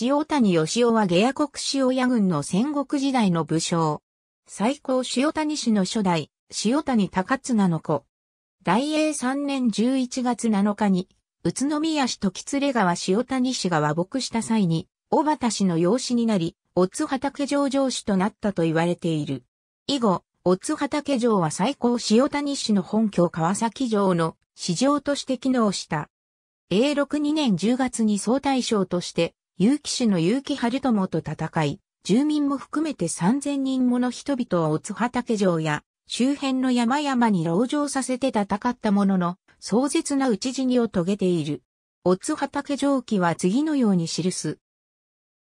塩谷義雄は下野国塩屋軍の戦国時代の武将。最高塩谷氏の初代、塩谷高綱の子。大英3年11月7日に、宇都宮市時連川塩谷氏が和睦した際に、小畑氏の養子になり、おツ畑城城主となったと言われている。以後、おツ畑城は最高塩谷氏の本拠川崎城の市場として機能した。永禄2年10月に総大将として有機市の有機春友と戦い、住民も含めて3000人もの人々を津畑城や周辺の山々に籠城させて戦ったものの、壮絶な討ち死にを遂げている。おつ畑城記は次のように記す。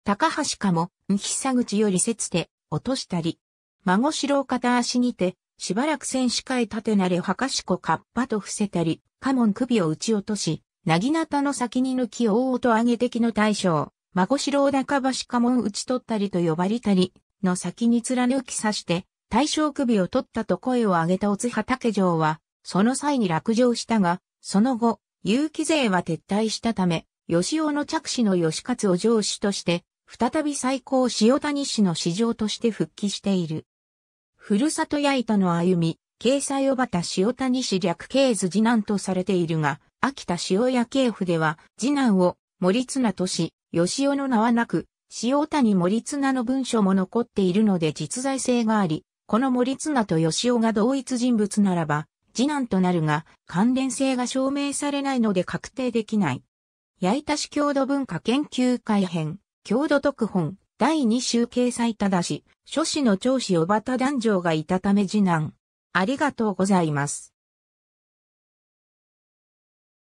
高橋かも、久口より切て、落としたり。孫城片足にて、しばらく戦士会立てなれはかしこかっぱと伏せたり、家門首を打ち落とし、なぎなたの先に抜き大音上げ敵の大将。孫四郎高橋家門打ち取ったりと呼ばれたり、の先に貫き刺して、大将首を取ったと声を上げたお津畑城は、その際に落城したが、その後、有機勢は撤退したため、吉尾の着手の吉勝を上司として、再び最高塩谷氏の市場として復帰している。ふるさと八板の歩み、掲載をばた塩谷氏略慶図次男とされているが、秋田塩屋系府では、次男を森綱とし、吉尾の名はなく、塩谷森綱の文書も残っているので実在性があり、この森綱と吉尾が同一人物ならば、次男となるが、関連性が証明されないので確定できない。八板市郷土文化研究会編、郷土特本、第2集掲載ただし、諸子の長子小畑男女がいたため次男。ありがとうございます。